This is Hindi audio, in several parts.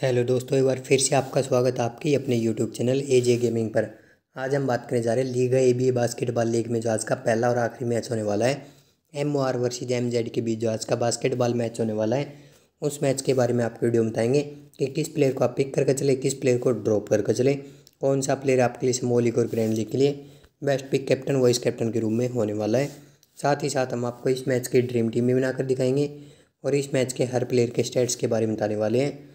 हेलो दोस्तों एक बार फिर से आपका स्वागत है आपके अपने YouTube channel A J gaming पर आज हम बात करने जा रहे हैं Liga A B basketball league में जो आज का पहला और आखिरी मैच होने वाला है M O R versus M Z के बीच जो आज का बास्केटबॉल मैच होने वाला है उस मैच के बारे में आपको वीडियो बताएंगे कि किस प्लेयर को आप पिक करके चले किस प्लेयर को ड्रॉप करके चले कौन सा प्लेयर आपके लिए स्मॉल लीग और ग्रैंड लीग के लिए best pick captain vice captain के रूप में होने वाला है साथ ही साथ हम आपको इस मैच की ड्रीम टीम भी बनाकर दिखाएंगे और इस मैच के हर प्लेयर के स्टेट्स के बारे में बताने वाले हैं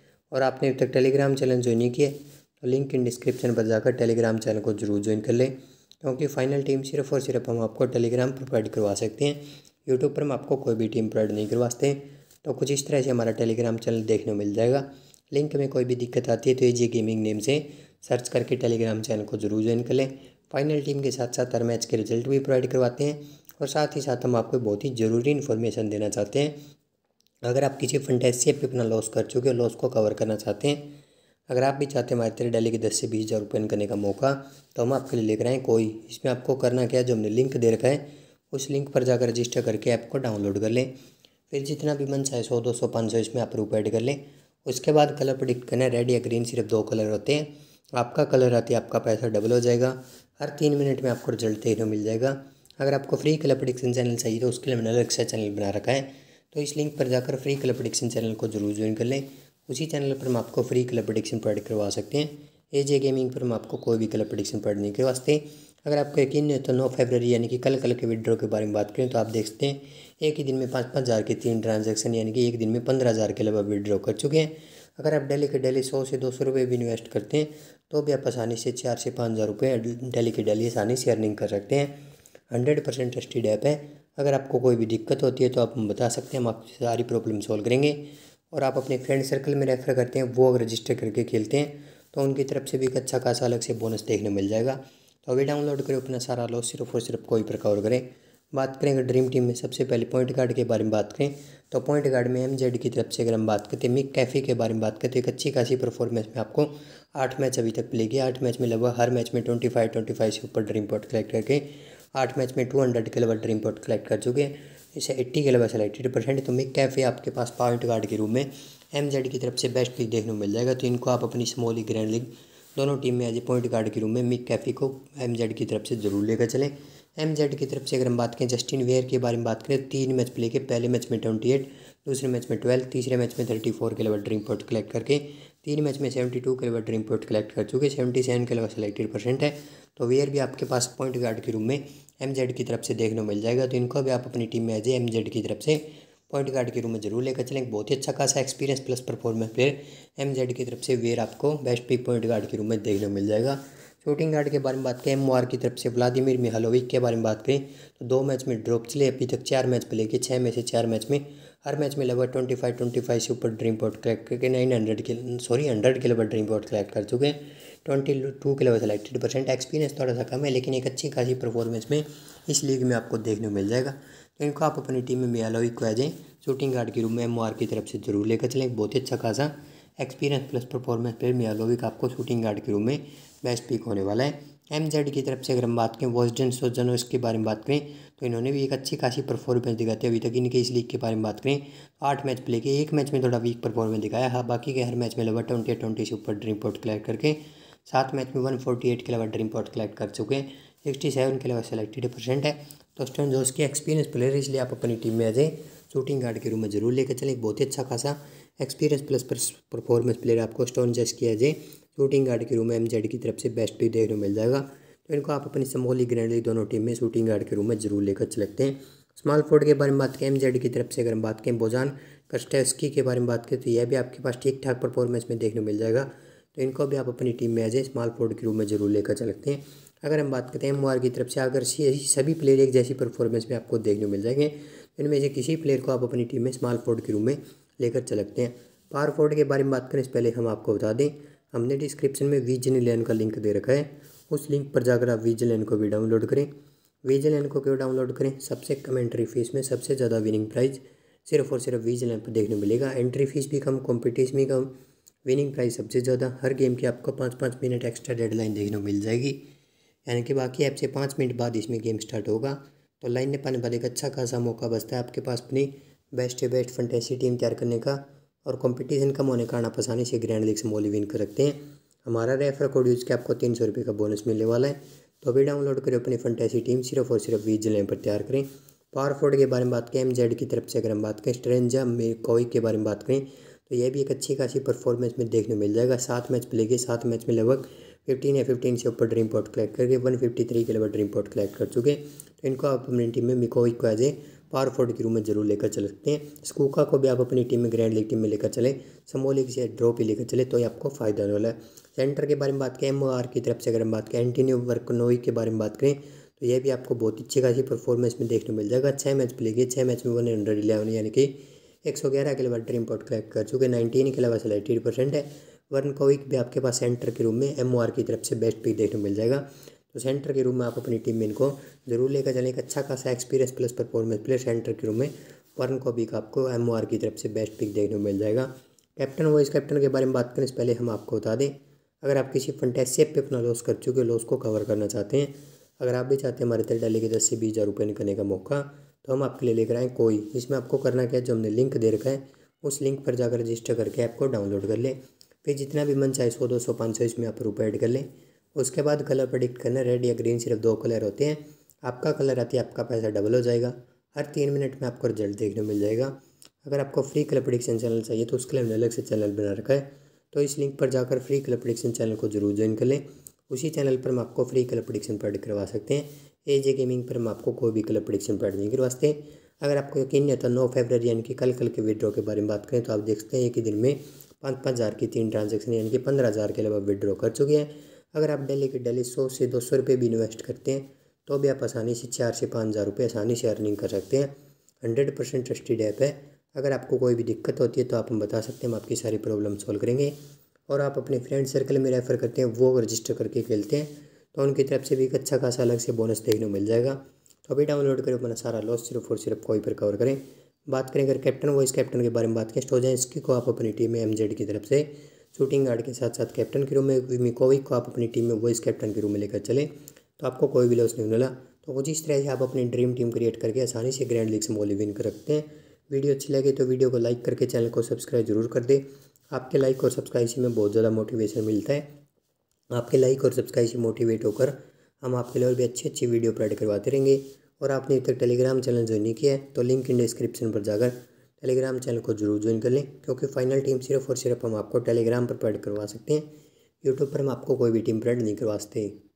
और आपने अभी तक टेलीग्राम चैनल ज्वाइन नहीं किया तो लिंक इन डिस्क्रिप्शन पर जाकर टेलीग्राम चैनल को जरूर ज्वाइन कर लें क्योंकि फाइनल टीम सिर्फ और सिर्फ हम आपको टेलीग्राम प्रोवाइड करवा सकते हैं यूट्यूब पर हम आपको कोई भी टीम प्रोवाइड नहीं करवाते तो कुछ इस तरह से हमारा टेलीग्राम चैनल देखने को मिल जाएगा लिंक में कोई भी दिक्कत आती है तो ये जी गेमिंग नेम से सर्च करके टेलीग्राम चैनल को जरूर ज्वाइन कर लें फाइनल टीम के साथ साथ हर मैच के रिजल्ट भी प्रोवाइड करवाते हैं और साथ ही साथ हम आपको बहुत ही ज़रूरी इन्फॉर्मेशन देना चाहते हैं अगर आप किसी फंटेसी ऐप पर अपना लॉस कर चुके हो लॉस को कवर करना चाहते हैं अगर आप भी चाहते हैं हमारे डेली के दस से बीस हज़ार रुपये करने का मौका तो हम आपके लिए लेकर आए कोई इसमें आपको करना क्या जो हमने लिंक दे रखा है उस लिंक पर जाकर रजिस्टर करके ऐप को डाउनलोड कर लें फिर जितना भी मन चाहे सौ दो सौ पाँच सौ इसमें आप रूप ऐड कर लें उसके बाद कलर प्रडिक्ट करना रेड या ग्रीन सिर्फ दो कलर होते हैं आपका कलर आते आपका पैसा डबल हो जाएगा हर तीन मिनट में आपको रिजल्ट देखने मिल जाएगा अगर आपको फ्री कलर प्रडिक्शन चैनल चाहिए तो उसके लिए मैंने अलग से चैनल बना रखा है तो इस लिंक पर जाकर फ्री क्लब प्रडिक्शन चैनल को जरूर ज्वाइन कर लें उसी चैनल पर हम आपको फ्री क्लब प्रडिक्शन प्रोवाइड करवा सकते हैं ए जे गेमिंग पर हम आपको कोई भी क्लब प्रडिक्शन पढ़ने के वास्ते अगर आपको यकीन नहीं तो नौ फरवरी यानी कि कल कल के विड्रो के बारे में बात करें तो आप देख सकते हैं एक ही दिन में पाँच पाँच हज़ार के तीन ट्रांजेक्शन यानी कि एक दिन में पंद्रह हज़ार के लगभग विड्रो कर चुके हैं अगर आप डेली के डेली सौ से दो सौ रुपये भी इन्वेस्ट करते हैं तो भी आप आसानी से चार से पाँच हज़ार रुपये डेली के डेली आसानी से अर्निंग कर सकते हैं हंड्रेड परसेंट ट्रस्टेड ऐप है अगर आपको कोई भी दिक्कत होती है तो आप बता सकते हैं हम आपकी सारी प्रॉब्लम सॉल्व करेंगे और आप अपने फ्रेंड सर्कल में रेफ़र करते हैं वो अगर रजिस्टर करके खेलते हैं तो उनकी तरफ से भी एक अच्छा खासा अलग से बोनस देखने मिल जाएगा तो अभी डाउनलोड करें अपना सारा लॉस सिर्फ और सिर्फ कोई प्रकार करें बात करें अगर ड्रीम टीम में सबसे पहले पॉइंट गार्ड के बारे में बात करें तो पॉइंट गार्ड में एम जेड की तरफ से अगर हम बात करते हैं मिक कैफ़ी के बारे में बात करते हैं एक अच्छी खासी परफॉर्मेंस में आपको आठ मैच अभी तक मिलेगी आठ मैच में लगभग हर मैच में ट्वेंटी फाइव ट्वेंटी फाइव से ऊपर ड्रीम पॉइंट कलेक्ट करके आठ मैच में टू हंड्रेड के लेवल ड्रीम पॉइंट कलेक्ट कर चुके हैं इसे एट्टी के लेवल सेलेक्टेड परसेंट तो मिक कैफे आपके पास पॉइंट गार्ड के रूप में एम जेड की तरफ से बेस्ट पिक देखने को मिल जाएगा तो इनको आप अपनी स्मॉल लीग ग्रैंड लीग दोनों टीम में एज ए पॉइंट गार्ड के रूप में मिक कैफे को एम जेड की तरफ से जरूर लेकर चलें एम जेड की तरफ से अगर हम बात करें जस्टिन वेयर के बारे में बात करें तो तीन मैच प्ले के पहले मैच में ट्वेंटी एट दूसरे मैच में ट्वेल्थ तीसरे मैच में थर्टी फोर के लेवल ड्रीम पॉइंट कलेक्ट करके तीन मैच में सेवेंटी टू के लेवल ड्रीम पॉइंट कलेक्ट कर चुके सेवेंटी सेवन के लेवल सेलेक्टेड परसेंट है तो वेयर भी आपके पास पॉइंट गार्ड के रूम में एम जेड की तरफ से देखने को मिल जाएगा तो इनको भी आप अपनी टीम में एज एम जेड की तरफ से पॉइंट गार्ड के रूम में जरूर लेकर चलें बहुत ही अच्छा खासा experience plus performance player M Z की तरफ से वेयर आपको बेस्ट पिक पॉइंट गार्ड के रूम में देखने को मिल जाएगा शूटिंग गार्ड के बारे में बात करें एम की तरफ से व्लादिमिर मिहालोविक के बारे में बात करें तो दो मैच में ड्रॉप चले अभी तक चार मैच पर लेके छः में से चार मैच में हर मैच में लगभग ट्वेंटी फाइव ट्वेंटी फाइव से ऊपर ड्रीम पॉट कलेक्ट करके नाइन हंड्रेड के सॉरी हंड्रेड के लगभग ड्रीम पॉट कलेक्ट कर चुके हैं ट्वेंटी टू के लगभग सेलेक्टेड परसेंट एक्सपीरियंस थोड़ा सा कम है लेकिन एक अच्छी खासी परफॉर्मेंस में इस लीग में आपको देखने को मिल जाएगा तो इनको आप अपनी टीम में मियालोविक को आ जाएँ शूटिंग गार्ड के रूम में एम की तरफ से जरूर लेकर चलें बहुत ही अच्छा खासा experience plus performance player Mijalovic आपको शूटिंग गार्ड के रूप में बेस्ट पिक होने वाला है एम जेड की तरफ से अगर हम बात करें वॉजडन सोजनो इसके बारे में बात करें तो इन्होंने भी एक अच्छी खासी परफॉर्मेंस दिखाती है अभी तक इनके इस लीग के बारे में बात करें आठ मैच प्ले के एक मैच में थोड़ा वीक परफॉर्मेंस दिखाया है हाँ, बाकी के हर मैच में लगभग ट्वेंटी ट्वेंटी से ऊपर ड्रीम पॉइंट कलेक्ट करके सात मैच में वन फोर्टी एट के अलावा ड्रीम पॉइंट कलेक्ट कर चुके हैं सिक्सटी सेवन के अलावा सेलेक्टेड परसेंट है तो स्टोन जो उसके एक्सपीरियंस प्लेयर इसलिए आप अपनी टीम में आ जाए शूटिंग गार्ड के रूम में जरूर लेकर चलें बहुत ही अच्छा खासा एक्सपीरियंस प्लस परफॉर्मेंस प्लेयर आपको स्टोन जज किया जाए शूटिंग गार्ड के रूम में एम की तरफ से बेस्ट भी देखने को मिल जाएगा तो इनको आप अपनी समोली ग्रैंडली ग्रैंड लीग दोनों टीम में शूटिंग गार्ड के रूम में जरूर लेकर चलते हैं स्मॉल फोर्ड के बारे में बात करें एम की तरफ से अगर हम बात करें बोजान कस्टेस्की के बारे में बात करें तो यह भी आपके पास ठीक ठाक परफॉर्मेंस में देखने मिल जाएगा तो इनको भी आप अपनी टीम में एज ए स्मॉल फोर्ड के रूम में जरूर लेकर चलते हैं अगर हम बात करते हैं एम की तरफ से अगर सभी प्लेयर एक जैसी परफॉर्मेंस में आपको देखने मिल जाएंगे इनमें से किसी प्लेयर को आप अपनी टीम में स्मॉल फोर्ड के रूम में लेकर चल सकते हैं पावर फोर्ड के बारे में बात करें इससे पहले हम आपको बता दें हमने डिस्क्रिप्शन में वीजन लैन का लिंक दे रखा है उस लिंक पर जाकर आप वीजन लैन को भी डाउनलोड करें वीजन लैन को क्यों डाउनलोड करें सबसे कम एंट्री फीस में सबसे ज़्यादा विनिंग प्राइज़ सिर्फ और सिर्फ वीजन लैन पर देखने मिलेगा एंट्री फीस भी कम कॉम्पिटिशन भी कम विनिंग प्राइस सबसे ज़्यादा हर गेम की आपको पाँच पाँच मिनट एक्स्ट्रा डेडलाइन देखने को मिल जाएगी यानी कि बाकी ऐप से पाँच मिनट बाद इसमें गेम स्टार्ट होगा तो लाइन ने पाने वाले एक अच्छा खासा मौका बचता है आपके पास अपनी बेस्ट बेस्ट फंटेसी टीम तैयार करने का और कंपटीशन कम होने का कारण आप आसानी से ग्रैंड लीग से मोली विन कर रखते हैं हमारा रेफर कोड यूज़ के आपको तीन सौ रुपये का बोनस मिलने वाला है तो अभी डाउनलोड करें अपनी फंटेसी टीम सिर्फ और सिर्फ बीस जिले पर तैयार करें पावर फोर्ड के बारे में बात करें एम जेड की तरफ से अगर हम बात करें स्ट्रेंजा कोई के बारे में बात करें तो यह भी एक अच्छी खासी परफॉर्मेंस में देखने मिल जाएगा सात मैच प्ले के सात मैच में लगभग फिफ्टीन या फिफ्टीन से ऊपर ड्रीम पॉट कलेक्ट करके वन फिफ्टी थ्री के लिए ड्रीम पॉट कलेक्ट कर चुके हैं तो इनको आप अपनी टीम में मिकोविक को एज ए पावर फोर्ड के रूम में जरूर लेकर चल सकते हैं स्कूका को भी आप अपनी टीम में ग्रैंड लीग टीम में लेकर चलें समोली से ड्रॉप ही लेकर चले तो ये आपको फायदा होने वाला है सेंटर के बारे में बात करें एम की तरफ से अगर हम बात करें एंटीनियो वर्कनोई के बारे में बात करें तो यह भी आपको बहुत अच्छी खासी परफॉर्मेंस में देखने को मिल जाएगा छः मैच प्लेगी छः मैच में वन हंड्रेड इलेवन यानी कि एक सौ ग्यारह के लेवल ड्रीम पॉट कलेक्ट कर चुके नाइनटीन के अलावा सेलेक्टेड परसेंट है वर्ण कोविक भी आपके पास सेंटर के रूम में एम की तरफ से बेस्ट पिक देखने को मिल जाएगा तो सेंटर के रूम में आप अपनी टीम में इनको जरूर लेकर चलें एक अच्छा खासा experience plus performance player centre के रूम में वर्ण कोविक आपको एम की तरफ से बेस्ट पिक देखने को मिल जाएगा कैप्टन वाइस कैप्टन के बारे में बात करें इससे पहले हम आपको बता दें अगर आप किसी फंटेसी पे अपना लॉस कर चुके लॉस को कवर करना चाहते हैं अगर आप भी चाहते हैं हमारे तेल डाली के दस से बीस हज़ार रुपये निकलने का मौका तो हम आपके लिए लेकर आए कोई इसमें आपको करना क्या है जो हमने लिंक दे रखा है उस लिंक पर जाकर रजिस्टर करके ऐप को डाउनलोड कर लें फिर जितना भी मन चाहे सौ दो सौ पाँच सौ इसमें आप रुपये ऐड कर लें उसके बाद कलर प्रडिक्ट करना रेड या ग्रीन सिर्फ दो कलर होते हैं आपका कलर आती है आपका पैसा डबल हो जाएगा हर तीन मिनट में आपको रिजल्ट देखने मिल जाएगा अगर आपको फ्री कलर प्रडिक्शन चैनल चाहिए तो उसके लिए हमने अलग से चैनल बना रखा है तो इस लिंक पर जाकर फ्री कलर प्रोडिक्शन चैनल को जरूर ज्वाइन कर लें उसी चैनल पर हम आपको फ्री कलर प्रोडिक्शन पैड करवा सकते हैं ए जे गेमिंग पर हम आपको कोई भी कलर प्रडिक्शन पैड नहीं करवा सकते अगर आपको यकीन नहीं होता नौ फेबररी यानी कि कल कल के विड्रॉ के बारे में बात करें तो आप देख सकते हैं ही दिन में पाँच पाँच हज़ार की तीन ट्रांजेक्शन यानी कि पंद्रह हज़ार के अलावा आप विड्रॉ कर चुके हैं अगर आप डेली के डेली सौ से दो सौ रुपये भी इन्वेस्ट करते हैं तो भी आप आसानी से चार से पाँच हज़ार रुपये आसानी से अर्निंग कर सकते हैं हंड्रेड परसेंट ट्रस्टेड ऐप है अगर आपको कोई भी दिक्कत होती है तो आप हम बता सकते हैं हम आपकी सारी प्रॉब्लम सॉल्व करेंगे और आप अपने फ्रेंड सर्कल में रेफ़र करते हैं वो रजिस्टर करके खेलते हैं तो उनकी तरफ से भी एक अच्छा खासा अलग से बोनस देखने को मिल जाएगा तो अभी डाउनलोड करें अपना सारा लॉस सिर्फ और सिर्फ कोई पर कवर करें बात करें अगर कैप्टन वाइस कैप्टन के बारे में बात कैस्ट तो हो जाए इसकी को आप अपनी टीम में एमजेड की तरफ से शूटिंग गार्ड के साथ साथ कैप्टन के रूम में मिकोविक को आप अपनी टीम में वाइस कैप्टन के रूम में लेकर चले तो आपको कोई भी लॉस नहीं मिला तो वो जिस तरह से आप अपनी ड्रीम टीम क्रिएट करके आसानी से ग्रैंड लीग से मोली विन कर रखते हैं वीडियो अच्छी लगे तो वीडियो को लाइक करके चैनल को सब्सक्राइब जरूर कर दे आपके लाइक और सब्सक्राइब से में बहुत ज़्यादा मोटिवेशन मिलता है आपके लाइक और सब्सक्राइब से मोटिवेट होकर हम आपके लिए और भी अच्छी अच्छी वीडियो प्रोवाइड करवाते रहेंगे और आपने अभी तक टेलीग्राम चैनल ज्वाइन नहीं किया है तो लिंक इन डिस्क्रिप्शन पर जाकर टेलीग्राम चैनल को जरूर ज्वाइन कर लें क्योंकि फाइनल टीम सिर्फ और सिर्फ हम आपको टेलीग्राम पर प्रेड करवा सकते हैं यूट्यूब पर हम आपको कोई भी टीम प्रेड नहीं करवा सकते